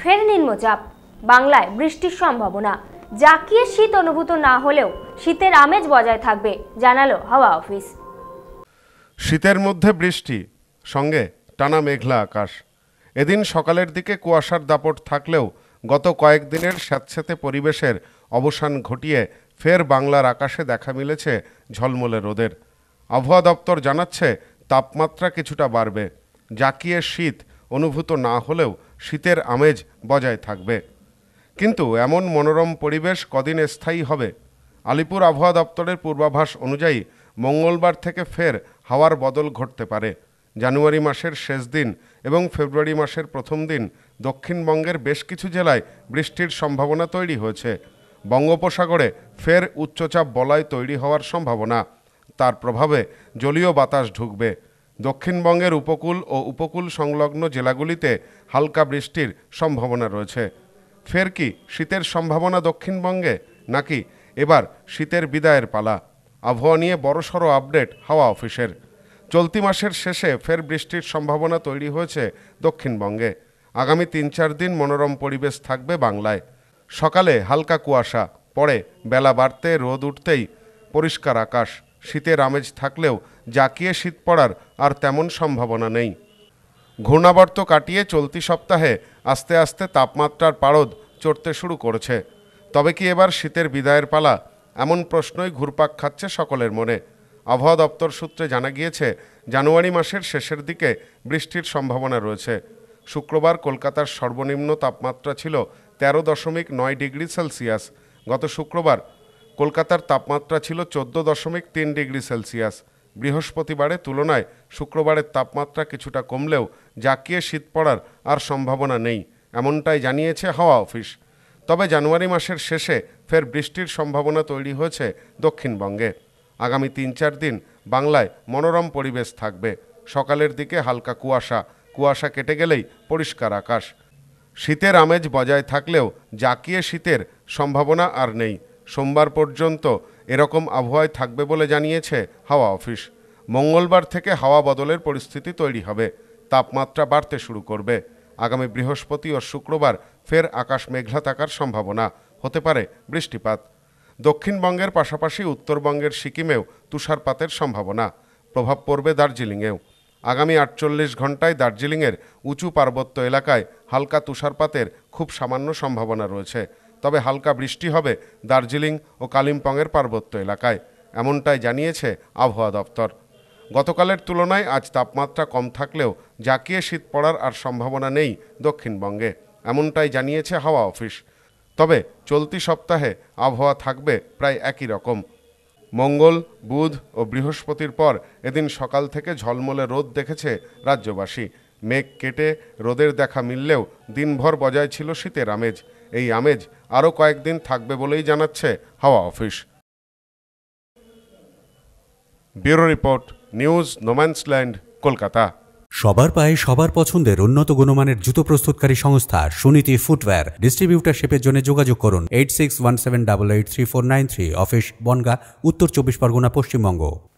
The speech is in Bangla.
ফের নিম্নচাপ বাংলায় বৃষ্টির সম্ভাবনা জাকিয়ে শীত অনুভূত না হলেও শীতের আমেজ বজায় থাকবে জানালো হাওয়া অফিস শীতের মধ্যে বৃষ্টি সঙ্গে টানা মেঘলা আকাশ এদিন সকালের দিকে কুয়াশার দাপট থাকলেও গত কয়েকদিনের স্যাঁতস্যাঁতে পরিবেশের অবসান ঘটিয়ে ফের বাংলার আকাশে দেখা মিলেছে ঝলমলে রোদের আবহাওয়া দপ্তর জানাচ্ছে তাপমাত্রা কিছুটা বাড়বে জাকিয়ে শীত অনুভূত না হলেও শীতের আমেজ বজায় থাকবে কিন্তু এমন মনোরম পরিবেশ কদিন স্থায়ী হবে আলিপুর আবহাওয়া দপ্তরের পূর্বাভাস অনুযায়ী মঙ্গলবার থেকে ফের হাওয়ার বদল ঘটতে পারে জানুয়ারি মাসের শেষ দিন এবং ফেব্রুয়ারি মাসের প্রথম দিন দক্ষিণবঙ্গের বেশ কিছু জেলায় বৃষ্টির সম্ভাবনা তৈরি হয়েছে বঙ্গোপসাগরে ফের উচ্চচাপ বলায় তৈরি হওয়ার সম্ভাবনা তার প্রভাবে জলীয় বাতাস ঢুকবে দক্ষিণবঙ্গের উপকূল ও উপকূল সংলগ্ন জেলাগুলিতে হালকা বৃষ্টির সম্ভাবনা রয়েছে ফের কি শীতের সম্ভাবনা দক্ষিণবঙ্গে নাকি এবার শীতের বিদায়ের পালা আবহাওয়া নিয়ে বড়সড় আপডেট হাওয়া অফিসের চলতি মাসের শেষে ফের বৃষ্টির সম্ভাবনা তৈরি হয়েছে দক্ষিণবঙ্গে আগামী তিন চার দিন মনোরম পরিবেশ থাকবে বাংলায় সকালে হালকা কুয়াশা পরে বেলা বাড়তে রোদ উঠতেই পরিষ্কার আকাশ শীতের আমেজ থাকলেও জাঁকিয়ে শীত পড়ার আর তেমন সম্ভাবনা নেই ঘূর্ণাবর্ত কাটিয়ে চলতি সপ্তাহে আস্তে আস্তে তাপমাত্রার পারদ চড়তে শুরু করেছে তবে কি এবার শীতের বিদায়ের পালা এমন প্রশ্নই ঘুরপাক খাচ্ছে সকলের মনে আবহাওয়া দপ্তর সূত্রে জানা গিয়েছে জানুয়ারি মাসের শেষের দিকে বৃষ্টির সম্ভাবনা রয়েছে শুক্রবার কলকাতার সর্বনিম্ন তাপমাত্রা ছিল তেরো দশমিক নয় ডিগ্রি সেলসিয়াস গত শুক্রবার কলকাতার তাপমাত্রা ছিল চোদ্দ দশমিক তিন ডিগ্রি সেলসিয়াস বৃহস্পতিবারের তুলনায় শুক্রবারের তাপমাত্রা কিছুটা কমলেও জাঁকিয়ে শীত পড়ার আর সম্ভাবনা নেই এমনটাই জানিয়েছে হাওয়া অফিস তবে জানুয়ারি মাসের শেষে ফের বৃষ্টির সম্ভাবনা তৈরি হয়েছে দক্ষিণবঙ্গে আগামী তিন চার দিন বাংলায় মনোরম পরিবেশ থাকবে সকালের দিকে হালকা কুয়াশা কুয়াশা কেটে গেলেই পরিষ্কার আকাশ শীতের আমেজ বজায় থাকলেও জাকিয়ে শীতের সম্ভাবনা আর নেই সোমবার পর্যন্ত এরকম আবহাওয়ায় থাকবে বলে জানিয়েছে হাওয়া অফিস মঙ্গলবার থেকে হাওয়া বদলের পরিস্থিতি তৈরি হবে তাপমাত্রা বাড়তে শুরু করবে আগামী বৃহস্পতি ও শুক্রবার ফের আকাশ মেঘলা থাকার সম্ভাবনা হতে পারে বৃষ্টিপাত দক্ষিণবঙ্গের পাশাপাশি উত্তরবঙ্গের সিকিমেও তুষারপাতের সম্ভাবনা প্রভাব পড়বে দার্জিলিংয়েও আগামী আটচল্লিশ ঘন্টায় দার্জিলিংয়ের উঁচু পার্বত্য এলাকায় হালকা তুষারপাতের খুব সামান্য সম্ভাবনা রয়েছে তবে হালকা বৃষ্টি হবে দার্জিলিং ও কালিম্পংয়ের পার্বত্য এলাকায় এমনটাই জানিয়েছে আবহাওয়া দপ্তর গতকালের তুলনায় আজ তাপমাত্রা কম থাকলেও জাকিয়ে শীত পড়ার আর সম্ভাবনা নেই দক্ষিণবঙ্গে এমনটাই জানিয়েছে হাওয়া অফিস তবে চলতি সপ্তাহে আবহাওয়া থাকবে প্রায় একই রকম মঙ্গল বুধ ও বৃহস্পতির পর এদিন সকাল থেকে ঝলমলে রোদ দেখেছে রাজ্যবাসী মেঘ কেটে রোদের দেখা মিললেও দিনভর বজায় ছিল শীতের আমেজ এই আমেজ আরও কয়েকদিন থাকবে বলেই জানাচ্ছে হাওয়া office bureau report news no man's land Kolkata সবার পায়ে সবার পছন্দের উন্নত গুণমানের জুতো প্রস্তুতকারী সংস্থা সুনীতি ফুটওয়্যার ডিস্ট্রিবিউটারশিপের জন্য যোগাযোগ করুন eight six one seven double eight three four nine three office Bongaon উত্তর চব্বিশ পরগনা পশ্চিমবঙ্গ